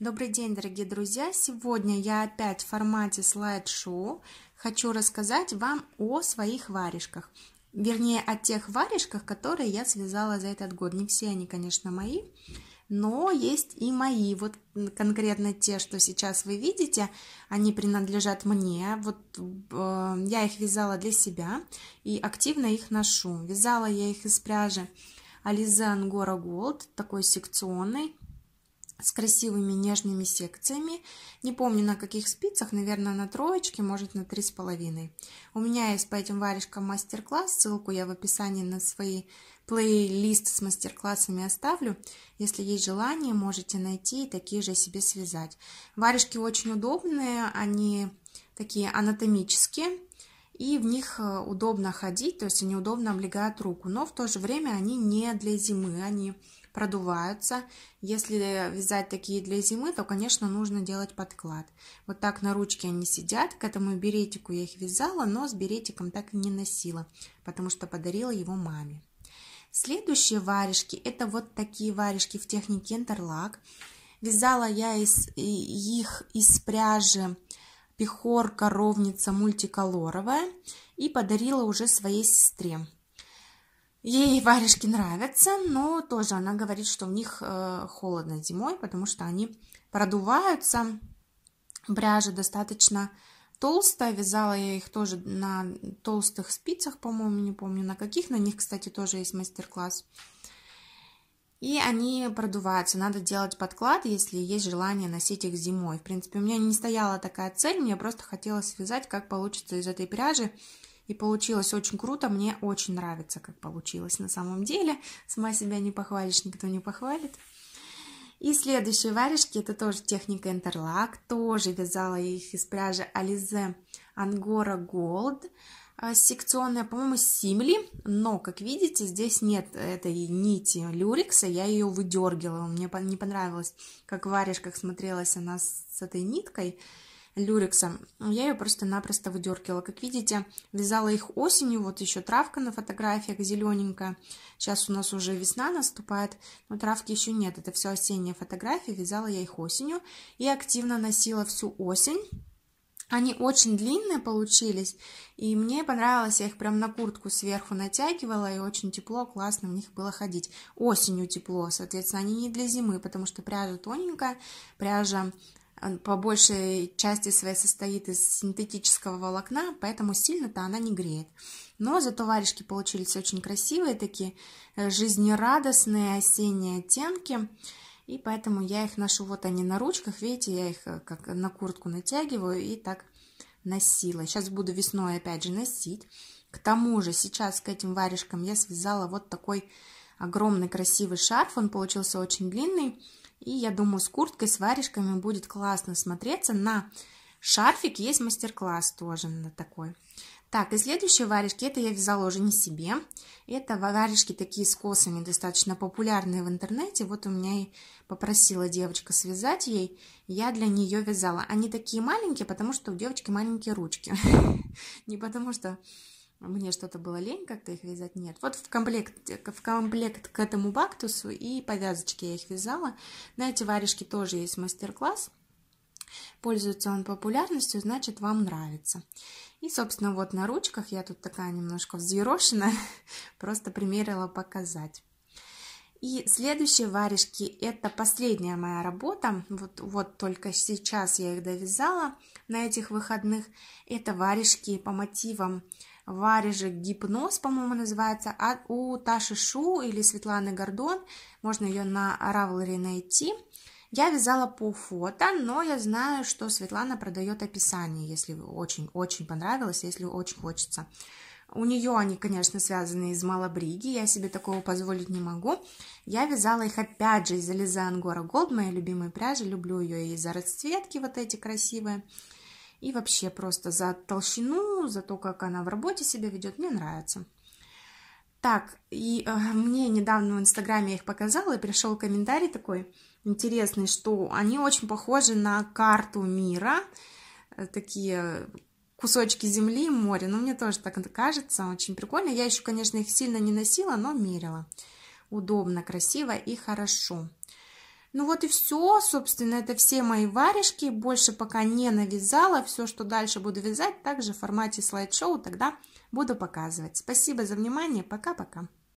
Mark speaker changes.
Speaker 1: Добрый день, дорогие друзья! Сегодня я опять в формате слайд-шоу хочу рассказать вам о своих варежках. Вернее, о тех варежках, которые я связала за этот год. Не все они, конечно, мои, но есть и мои. Вот конкретно те, что сейчас вы видите, они принадлежат мне. Вот э, я их вязала для себя и активно их ношу. Вязала я их из пряжи Ализе Ангора Голд, такой секционный с красивыми нежными секциями. Не помню на каких спицах, наверное, на троечке, может на три с половиной. У меня есть по этим варежкам мастер-класс, ссылку я в описании на свои плейлист с мастер-классами оставлю. Если есть желание, можете найти и такие же себе связать. Варежки очень удобные, они такие анатомические, и в них э, удобно ходить, то есть они удобно облегают руку, но в то же время они не для зимы, они продуваются. Если вязать такие для зимы, то, конечно, нужно делать подклад. Вот так на ручке они сидят. К этому беретику я их вязала, но с беретиком так и не носила, потому что подарила его маме. Следующие варежки – это вот такие варежки в технике интерлак. Вязала я из, их из пряжи пехор коровница мультиколоровая и подарила уже своей сестре. Ей варежки нравятся, но тоже она говорит, что в них э, холодно зимой, потому что они продуваются. Пряжа достаточно толстая, вязала я их тоже на толстых спицах, по-моему, не помню на каких, на них, кстати, тоже есть мастер-класс. И они продуваются, надо делать подклад, если есть желание носить их зимой. В принципе, у меня не стояла такая цель, мне просто хотелось связать, как получится из этой пряжи и получилось очень круто, мне очень нравится, как получилось на самом деле. Сама себя не похвалишь, никто не похвалит. И следующие варежки, это тоже техника интерлак, тоже вязала их из пряжи Ализе Ангора Голд, секционная, по-моему, Симли, но, как видите, здесь нет этой нити люрикса, я ее выдергивала, мне не понравилось, как в варежках смотрелась она с этой ниткой, люрексом. Я ее просто-напросто выдергивала. Как видите, вязала их осенью. Вот еще травка на фотографиях зелененькая. Сейчас у нас уже весна наступает, но травки еще нет. Это все осенние фотографии. Вязала я их осенью и активно носила всю осень. Они очень длинные получились, и мне понравилось, я их прям на куртку сверху натягивала, и очень тепло, классно в них было ходить. Осенью тепло, соответственно, они не для зимы, потому что пряжа тоненькая, пряжа по большей части своей состоит из синтетического волокна, поэтому сильно-то она не греет. Но зато варежки получились очень красивые, такие э, жизнерадостные осенние оттенки. И поэтому я их ношу, вот они на ручках, видите, я их э, как на куртку натягиваю и так носила. Сейчас буду весной опять же носить. К тому же сейчас к этим варежкам я связала вот такой огромный красивый шарф, он получился очень длинный и я думаю, с курткой, с варежками будет классно смотреться. На шарфик есть мастер-класс тоже на такой. Так, и следующие варежки, это я вязала уже не себе. Это варежки такие с косами, достаточно популярные в интернете. Вот у меня и попросила девочка связать ей, я для нее вязала. Они такие маленькие, потому что у девочки маленькие ручки. Не потому что мне что-то было лень как-то их вязать, нет. Вот в комплект, в комплект к этому бактусу и повязочки я их вязала. На эти варежки тоже есть мастер-класс. Пользуется он популярностью, значит, вам нравится. И, собственно, вот на ручках я тут такая немножко взъерошена, просто примерила показать. И следующие варежки – это последняя моя работа. Вот, вот только сейчас я их довязала на этих выходных. Это варежки по мотивам варежек гипноз, по-моему, называется, у Таши Шу или Светланы Гордон, можно ее на Равлере найти. Я вязала по фото, но я знаю, что Светлана продает описание, если очень-очень понравилось, если очень хочется. У нее они, конечно, связаны из Малабриги. я себе такого позволить не могу. Я вязала их опять же из Элизы Ангора Голд, моя любимая пряжа, люблю ее и за расцветки вот эти красивые. И вообще просто за толщину, за то, как она в работе себя ведет, мне нравится. Так, и э, мне недавно в Инстаграме я их показала, и пришел комментарий такой интересный, что они очень похожи на карту мира, э, такие кусочки земли и моря. Ну, мне тоже так кажется, очень прикольно. Я еще, конечно, их сильно не носила, но мерила. Удобно, красиво и Хорошо. Ну вот и все, собственно, это все мои варежки. Больше пока не навязала. Все, что дальше буду вязать, также в формате слайд-шоу тогда буду показывать. Спасибо за внимание. Пока-пока.